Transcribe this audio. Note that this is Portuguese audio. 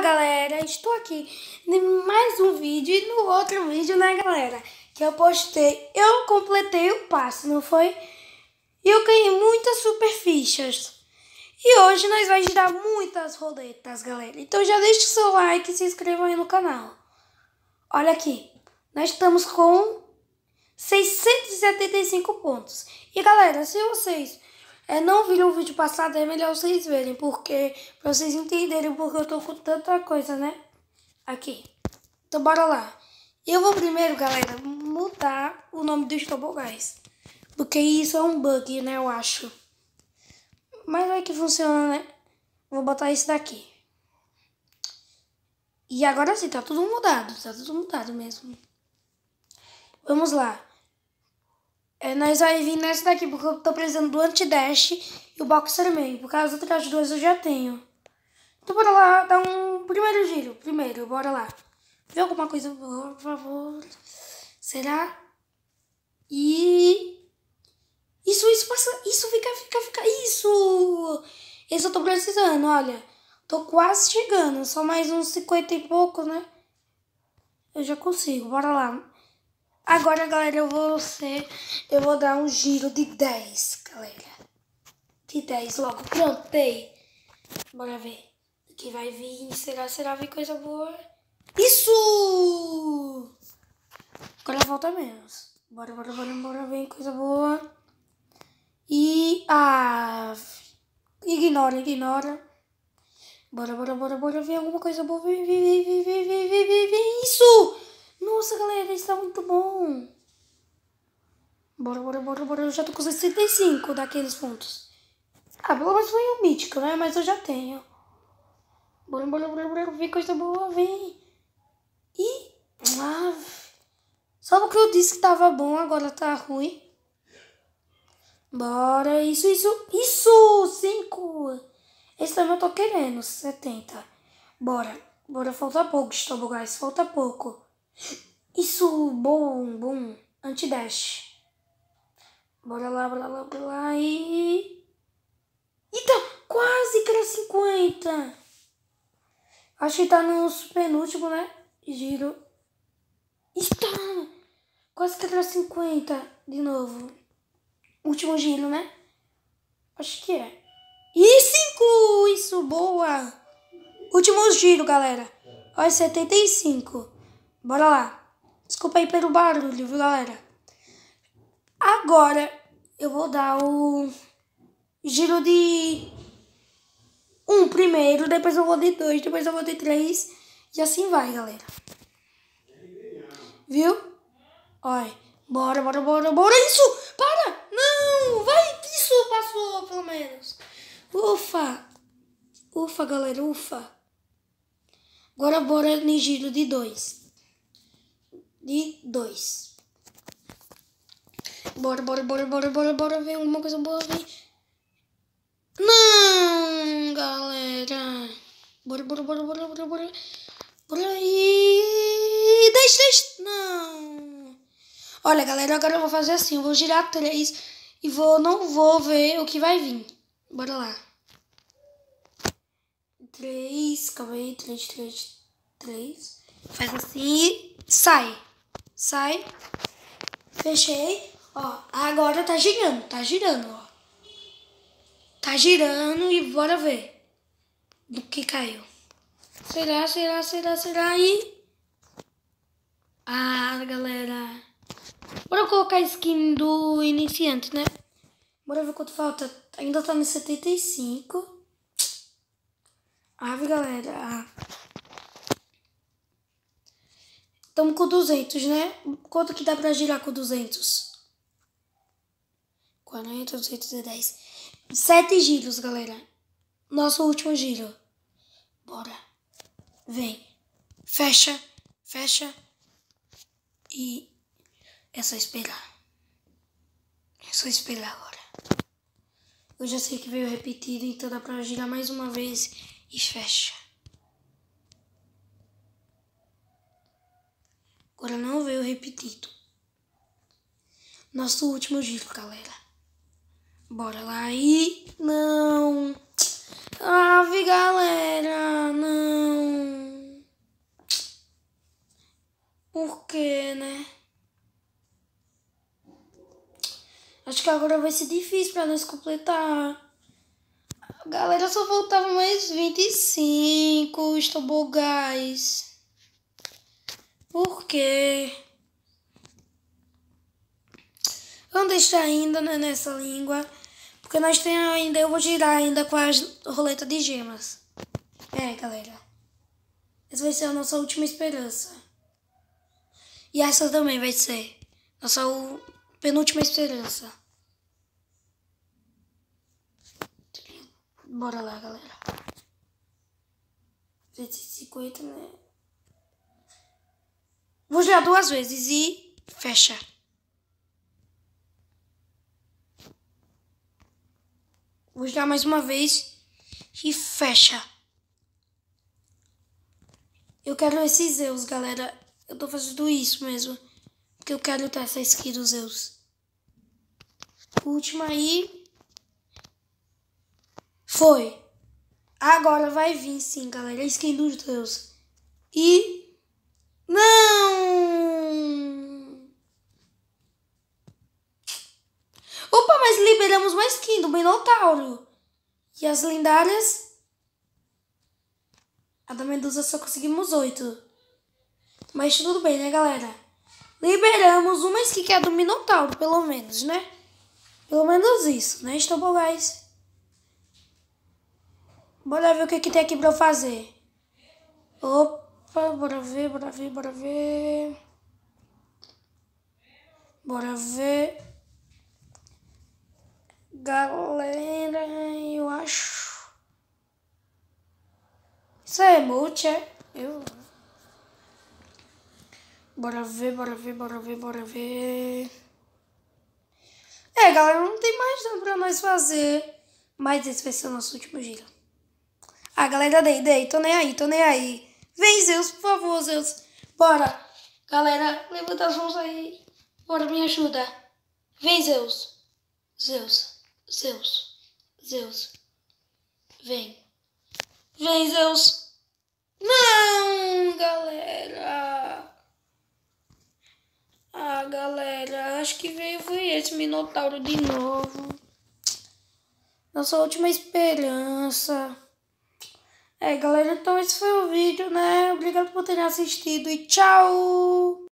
galera, estou aqui em mais um vídeo e no outro vídeo, né galera, que eu postei, eu completei o passo, não foi? E eu ganhei muitas super fichas. E hoje nós vamos dar muitas roletas, galera. Então já deixa o seu like e se inscreva aí no canal. Olha aqui, nós estamos com 675 pontos. E galera, se vocês é, não viram o vídeo passado, é melhor vocês verem, porque pra vocês entenderem porque eu tô com tanta coisa, né? Aqui. Então bora lá. Eu vou primeiro, galera, mudar o nome dos tobogãs. Porque isso é um bug, né, eu acho. Mas vai é que funciona, né? Vou botar esse daqui. E agora sim, tá tudo mudado, tá tudo mudado mesmo. Vamos lá. É, nós vai vir nessa daqui, porque eu tô precisando do anti-dash e o Boxer meio porque as outras duas eu já tenho. Então bora lá, dá um primeiro giro, primeiro, bora lá. Vê alguma coisa boa, por favor. Será? E... Isso, isso passa, isso fica, fica, fica, isso! isso eu tô precisando, olha. Tô quase chegando, só mais uns 50 e pouco, né? Eu já consigo, bora lá. Agora, galera, eu vou ser. Eu vou dar um giro de 10, galera. De 10 logo. Prontei. Bora ver. O que vai vir? Será? Será vir coisa boa? Isso! Agora volta menos. Bora, bora, bora, bora. Vem coisa boa. E. Ah. Ignora, ignora. Bora, bora, bora, bora. Vem alguma coisa boa. Vem, vem, vem, vem, vem, vem, vem, vem. Isso! Nossa, galera, está muito bom. Bora, bora, bora, bora. Eu já tô com 65 daqueles pontos. Ah, pelo menos foi um mítico, né? Mas eu já tenho. Bora, bora, bora, bora. Vem coisa boa, vem. E... Ah, só porque eu disse que tava bom, agora tá ruim. Bora, isso, isso, isso! 5! Esse também eu tô querendo, 70. Bora, bora, falta pouco, Stobogás, falta pouco. Isso, bom, bom, anti-dash. Bora lá, bora lá, bora lá e... Eita, quase que era 50. Acho que tá no penúltimo, né? Giro. Eita, quase que era 50 de novo. Último giro, né? Acho que é. E 5, isso, boa. Último giro, galera. Olha, é 75. Bora lá. Desculpa aí pelo barulho, viu, galera? Agora eu vou dar o giro de um primeiro, depois eu vou de dois, depois eu vou de três e assim vai, galera. Viu? Olha, bora, bora, bora, bora. Isso! Para! Não! Vai isso passou, pelo menos. Ufa! Ufa, galera, ufa. Agora bora no giro de dois de 2. Bora, bora, bora, bora, bora, bora. Vem alguma coisa boa, vem. Não, galera. Bora, bora, bora, bora, bora, bora. Bora aí. Deixa, deixa. Não. Olha, galera, agora eu vou fazer assim. Eu vou girar três e vou, não vou ver o que vai vir. Bora lá. Três, calma aí. Três, três, três. Faz assim e sai. Sai. Fechei. Ó, agora tá girando, tá girando, ó. Tá girando e bora ver do que caiu. Será, será, será, será aí Ah, galera. Bora colocar a skin do iniciante, né? Bora ver quanto falta. Ainda tá no 75. Ah, galera. Estamos com 200, né? Quanto que dá pra girar com 200? 40, 210. 7 giros, galera. Nosso último giro. Bora. Vem. Fecha. Fecha. E é só esperar. É só esperar agora. Eu já sei que veio repetido, então dá pra girar mais uma vez e fecha. Agora não veio repetido. Nosso último giro, galera. Bora lá e... Não! Ave, galera! Não! Por quê, né? Acho que agora vai ser difícil pra nós completar. Galera, só faltava mais 25 estobogais. Porque vamos deixar ainda nessa língua. Porque nós temos ainda, eu vou tirar ainda com as roleta de gemas. É, galera. Essa vai ser a nossa última esperança. E essa também vai ser nossa penúltima esperança. Bora lá, galera. 250, né? Vou girar duas vezes e fecha. Vou girar mais uma vez e fecha. Eu quero esses Zeus, galera. Eu tô fazendo isso mesmo. Porque eu quero ter essa skin dos Zeus. Última aí. Foi. Agora vai vir sim, galera. A skin dos Zeus. E... Não! liberamos uma skin do Minotauro. E as lendárias... A da Medusa só conseguimos oito. Mas tudo bem, né, galera? Liberamos uma skin que é do Minotauro, pelo menos, né? Pelo menos isso, né, Snowballguys? Bora ver o que, é que tem aqui pra eu fazer. Opa, bora ver, bora ver, bora ver. Bora ver. Galera, eu acho. Isso é emote, é? Eu. Bora ver, bora ver, bora ver, bora ver. É, galera, não tem mais nada pra nós fazer. Mas esse vai ser o nosso último giro. Ah, galera, dei, dei. Tô nem aí, tô nem aí. Vem, Zeus, por favor, Zeus. Bora. Galera, levanta as mãos aí. Bora, me ajuda. Vem, Zeus. Zeus. Zeus, Zeus, vem. Vem, Zeus. Não, galera. Ah, galera, acho que veio foi esse Minotauro de novo. Nossa última esperança. É, galera, então esse foi o vídeo, né? Obrigado por terem assistido e tchau!